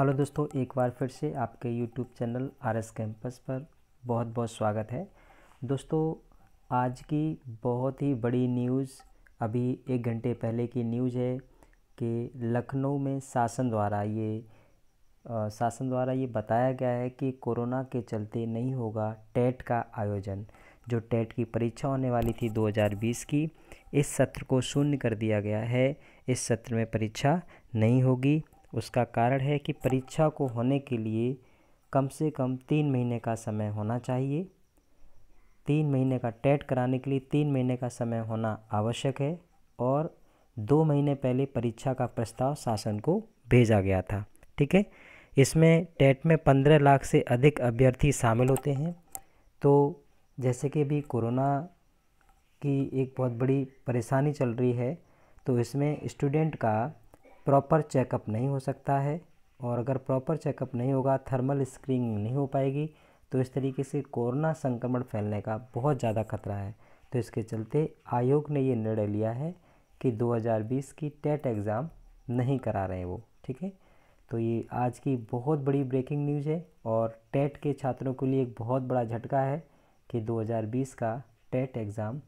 hello दोस्तों एक बार फिर से आपके YouTube channel R S campus पर बहुत बहुत स्वागत है दोस्तों आज की बहुत ही बड़ी न्यूज़ अभी एक घंटे पहले की न्यूज़ है कि लखनऊ में शासन द्वारा ये शासन द्वारा ये बताया गया है कि कोरोना के चलते नहीं होगा टेट का आयोजन जो टेट की परीक्षा होने वाली थी 2020 की इस सत्र को शून्य कर दिया गया है इस सत्र में परीक्षा नहीं होगी उसका कारण है कि परीक्षा को होने के लिए कम से कम तीन महीने का समय होना चाहिए तीन महीने का टेट कराने के लिए तीन महीने का समय होना आवश्यक है और दो महीने पहले परीक्षा का प्रस्ताव शासन को भेजा गया था ठीक है इसमें टेट में पंद्रह लाख से अधिक अभ्यर्थी शामिल होते हैं तो जैसे कि अभी कोरोना की एक बहुत बड़ी परेशानी चल रही है तो इसमें स्टूडेंट का प्रॉपर चेकअप नहीं हो सकता है और अगर प्रॉपर चेकअप नहीं होगा थर्मल स्क्रीनिंग नहीं हो पाएगी तो इस तरीके से कोरोना संक्रमण फैलने का बहुत ज़्यादा खतरा है तो इसके चलते आयोग ने ये निर्णय लिया है कि 2020 की टेट एग्ज़ाम नहीं करा रहे हैं वो ठीक है तो ये आज की बहुत बड़ी ब्रेकिंग न्यूज़ है और टेट के छात्रों के लिए एक बहुत बड़ा झटका है कि 2020 का टेट एग्ज़ाम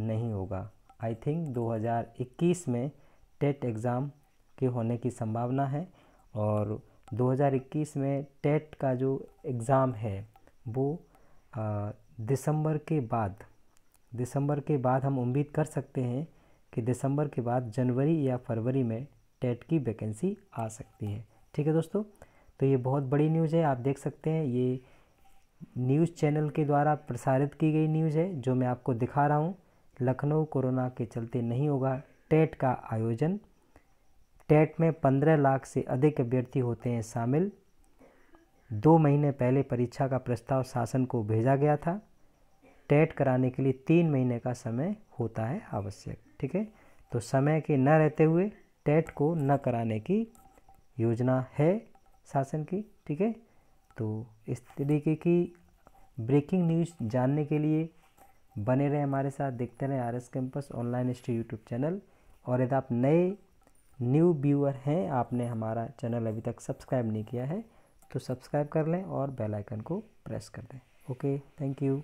नहीं होगा आई थिंक 2021 में टेट एग्ज़ाम के होने की संभावना है और 2021 में टेट का जो एग्ज़ाम है वो दिसंबर के बाद दिसंबर के बाद हम उम्मीद कर सकते हैं कि दिसंबर के बाद जनवरी या फरवरी में टेट की वैकेंसी आ सकती है ठीक है दोस्तों तो ये बहुत बड़ी न्यूज़ है आप देख सकते हैं ये न्यूज़ चैनल के द्वारा प्रसारित की गई न्यूज़ है जो मैं आपको दिखा रहा हूँ लखनऊ कोरोना के चलते नहीं होगा टेट का आयोजन टेट में पंद्रह लाख से अधिक अभ्यर्थी होते हैं शामिल दो महीने पहले परीक्षा का प्रस्ताव शासन को भेजा गया था टेट कराने के लिए तीन महीने का समय होता है आवश्यक ठीक है तो समय के न रहते हुए टेट को न कराने की योजना है शासन की ठीक है तो इस तरीके की ब्रेकिंग न्यूज़ जानने के लिए बने रहे हमारे साथ देखते रहें आर एस कैंपस ऑनलाइन स्टी यूट्यूब चैनल और यदि आप नए न्यू व्यूअर हैं आपने हमारा चैनल अभी तक सब्सक्राइब नहीं किया है तो सब्सक्राइब कर लें और बेल आइकन को प्रेस कर दें ओके थैंक यू